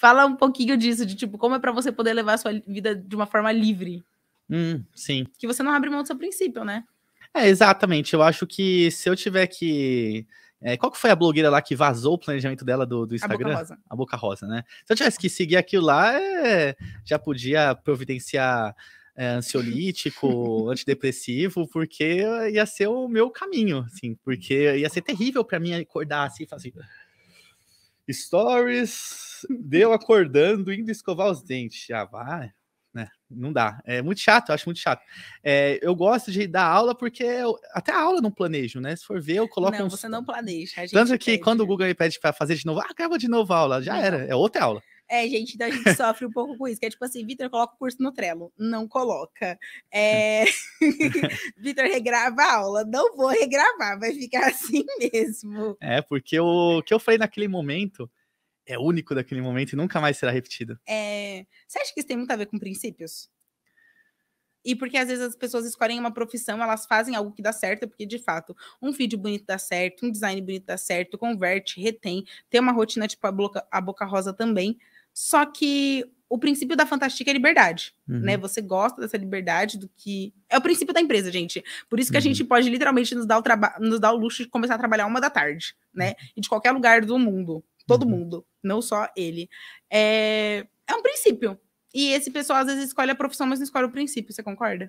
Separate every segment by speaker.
Speaker 1: Fala um pouquinho disso, de tipo, como é para você poder levar a sua vida de uma forma livre.
Speaker 2: Hum, sim.
Speaker 1: Que você não abre mão do seu princípio, né?
Speaker 2: É, exatamente. Eu acho que se eu tiver que. É, qual que foi a blogueira lá que vazou o planejamento dela do, do Instagram? A Boca Rosa. A Boca Rosa, né? Se eu tivesse que seguir aquilo lá, é... já podia providenciar é, ansiolítico, antidepressivo, porque ia ser o meu caminho, assim, porque ia ser terrível para mim acordar assim e fazer. Assim, Stories, deu acordando, indo escovar os dentes. Ah, vai. Né? Não dá. É muito chato, eu acho muito chato. É, eu gosto de dar aula porque eu, até a aula não planejo, né? Se for ver, eu coloco. Não, uns... você
Speaker 1: não planeja. Tanto que pede. quando o
Speaker 2: Google me pede para fazer de novo, ah, grava de novo a aula, já não. era, é outra aula.
Speaker 1: É, gente, então a gente sofre um pouco com isso, que é tipo assim, Vitor, coloca o curso no Trello. Não coloca. É... Vitor, regrava a aula. Não vou regravar, vai ficar assim mesmo.
Speaker 2: É, porque o que eu falei naquele momento é único daquele momento e nunca mais será repetido.
Speaker 1: É... Você acha que isso tem muito a ver com princípios? E porque às vezes as pessoas escolhem uma profissão, elas fazem algo que dá certo, porque de fato, um vídeo bonito dá certo, um design bonito dá certo, converte, retém, tem uma rotina tipo a boca, a boca rosa também. Só que o princípio da fantástica é liberdade, uhum. né? Você gosta dessa liberdade do que é o princípio da empresa, gente. Por isso que uhum. a gente pode literalmente nos dar o trabalho, nos dar o luxo de começar a trabalhar uma da tarde, né? Uhum. E de qualquer lugar do mundo, todo uhum. mundo, não só ele. É... é um princípio. E esse pessoal às vezes escolhe a profissão, mas não escolhe o princípio. Você concorda?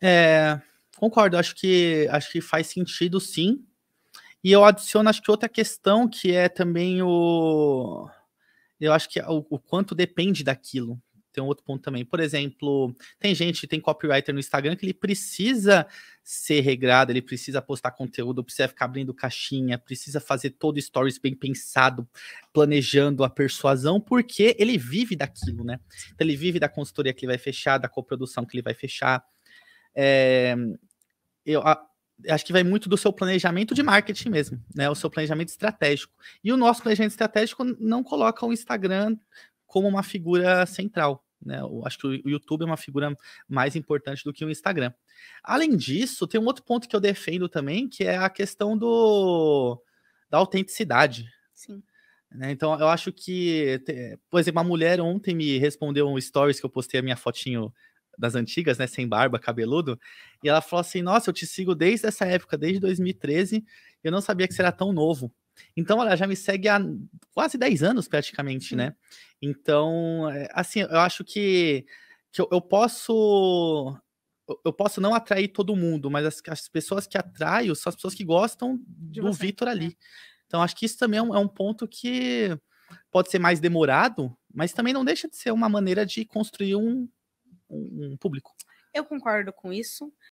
Speaker 2: É, concordo. Acho que acho que faz sentido, sim. E eu adiciono acho que outra questão que é também o eu acho que o, o quanto depende daquilo, tem um outro ponto também. Por exemplo, tem gente, tem copywriter no Instagram que ele precisa ser regrado, ele precisa postar conteúdo, precisa ficar abrindo caixinha, precisa fazer todo stories bem pensado, planejando a persuasão, porque ele vive daquilo, né? Então, ele vive da consultoria que ele vai fechar, da coprodução que ele vai fechar. É, eu, a, acho que vai muito do seu planejamento de marketing mesmo, né? O seu planejamento estratégico. E o nosso planejamento estratégico não coloca o Instagram como uma figura central. Né? Eu acho que o YouTube é uma figura mais importante do que o Instagram. Além disso, tem um outro ponto que eu defendo também, que é a questão do da autenticidade. Sim. Né? Então, eu acho que, por exemplo, uma mulher ontem me respondeu um stories que eu postei a minha fotinho das antigas, né? Sem barba, cabeludo. E ela falou assim: Nossa, eu te sigo desde essa época, desde 2013. Eu não sabia que será tão novo. Então ela já me segue há quase 10 anos, praticamente, né? Uhum. Então, é, assim, eu acho que, que eu, eu posso eu posso não atrair todo mundo, mas as, as, pessoas que atraio são as pessoas que gostam de do Vitor ali. É. Então, acho que isso também é um, é um, ponto que pode ser mais demorado, mas também não deixa de ser uma maneira de construir um, um, público.
Speaker 1: Eu concordo com isso.